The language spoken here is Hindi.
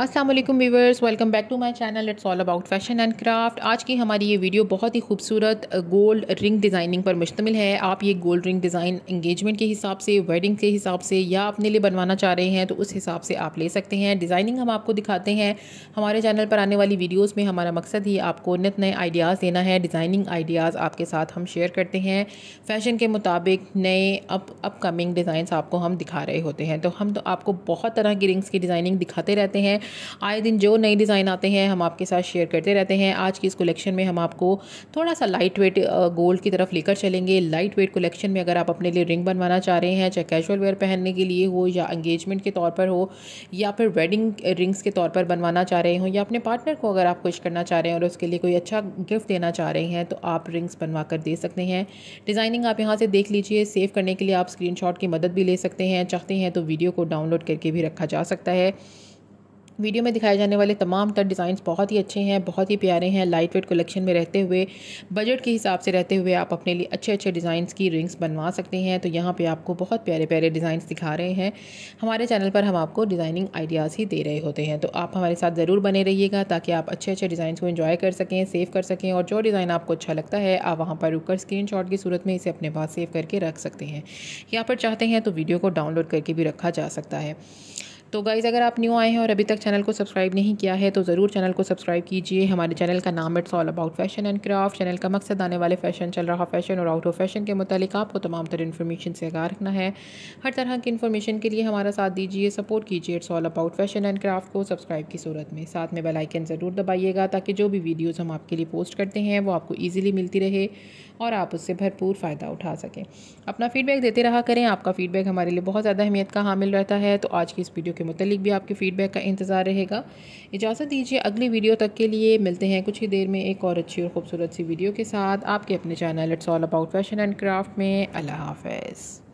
Aslam viewers welcome back to my channel it's all about fashion and craft आज की हमारी ये वीडियो बहुत ही खूबसूरत गोल्ड रिंग डिज़ाइनिंग पर मुश्तमिल है आप ये गोल्ड रिंग डिज़ाइन इंगेजमेंट के हिसाब से वेडिंग के हिसाब से या अपने लिए बनवाना चाह रहे हैं तो उस हिसाब से आप ले सकते हैं डिज़ाइनिंग हम आपको दिखाते हैं हमारे चैनल पर आने वाली वीडियोज़ में हमारा मकसद ही आपको नित नए आइडियाज़ देना है डिज़ाइनिंग आइडियाज़ आपके साथ हम शेयर करते हैं फैशन के मुताबिक नए अप अपकमिंग डिज़ाइन आपको हम दिखा रहे होते हैं तो हम तो आपको बहुत तरह की रिंग्स की डिज़ाइनिंग दिखाते रहते हैं आए दिन जो नए डिज़ाइन आते हैं हम आपके साथ शेयर करते रहते हैं आज की इस कलेक्शन में हम आपको थोड़ा सा लाइट वेट गोल्ड की तरफ लेकर चलेंगे लाइट वेट कलेक्शन में अगर आप अपने लिए रिंग बनवाना चाह रहे हैं चाहे कैजुअल वेयर पहनने के लिए हो या एंगेजमेंट के तौर पर हो या फिर वेडिंग रिंग्स के तौर पर बनवाना चाह रहे हो या अपने पार्टनर को अगर आप कुछ करना चाह रहे हैं और उसके लिए कोई अच्छा गिफ्ट देना चाह रहे हैं तो आप रिंग्स बनवा कर दे सकते हैं डिज़ाइनिंग आप यहाँ से देख लीजिए सेव करने के लिए आप स्क्रीनशॉट की मदद भी ले सकते हैं चाहते हैं तो वीडियो को डाउनलोड करके भी रखा जा सकता है वीडियो में दिखाए जाने वाले तमाम तर डिज़ाइन बहुत ही अच्छे हैं बहुत ही प्यारे हैं लाइट वेट कलेक्शन में रहते हुए बजट के हिसाब से रहते हुए आप अपने लिए अच्छे अच्छे डिज़ाइंस की रिंग्स बनवा सकते हैं तो यहाँ पे आपको बहुत प्यारे प्यारे डिज़ाइंस दिखा रहे हैं हमारे चैनल पर हम आपको डिज़ाइनिंग आइडियाज़ ही दे रहे होते हैं तो आप हमारे साथ ज़रूर बने रहिएगा ताकि आप अच्छे अच्छे डिज़ाइंस को इन्जॉय कर सकें सेव कर सकें और जो डिज़ाइन आपको अच्छा लगता है आप वहाँ पर रुक स्क्रीन की सूरत में इसे अपने पास सेव करके रख सकते हैं या पर चाहते हैं तो वीडियो को डाउनलोड करके भी रखा जा सकता है तो गाइज़ अगर आप न्यू आए हैं और अभी तक चैनल को सब्सक्राइब नहीं किया है तो ज़रूर चैनल को सब्सक्राइब कीजिए हमारे चैनल का नाम it's all about fashion and craft channel का मकसद आने वाले फ़ैशन चल रहा फ़ैशन और आउट ऑफ फैशन के मुतालिक आपको तमाम तरह इन्फॉर्मेशन से आगा रखना है हर तरह की इन्फॉर्मेशन के लिए हमारा साथ दीजिए सपोर्ट कीजिए it's all about fashion and craft को सब्सक्राइब की सूरत में साथ में बेलाइकन ज़रूर दबाइएगा ताकि जो भी वीडियोज़ हम आपके लिए पोस्ट करते हैं वो आपको ईजिली मिलती रहे और आप उससे भरपूर फ़ायदा उठा सकें अपना फ़ीडबैक देते रहा करें आपका फ़ीडबैक हमारे लिए बहुत ज़्यादा अहमियत का हामिल रहता है तो आज की इस वीडियो के मतलब भी आपके फ़ीडबैक का इंतज़ार रहेगा इजाज़त दीजिए अगली वीडियो तक के लिए मिलते हैं कुछ ही देर में एक और अच्छी और ख़ूबसूरत सी वीडियो के साथ आपके अपने channel it's all about fashion and craft में अल्लाह हाफ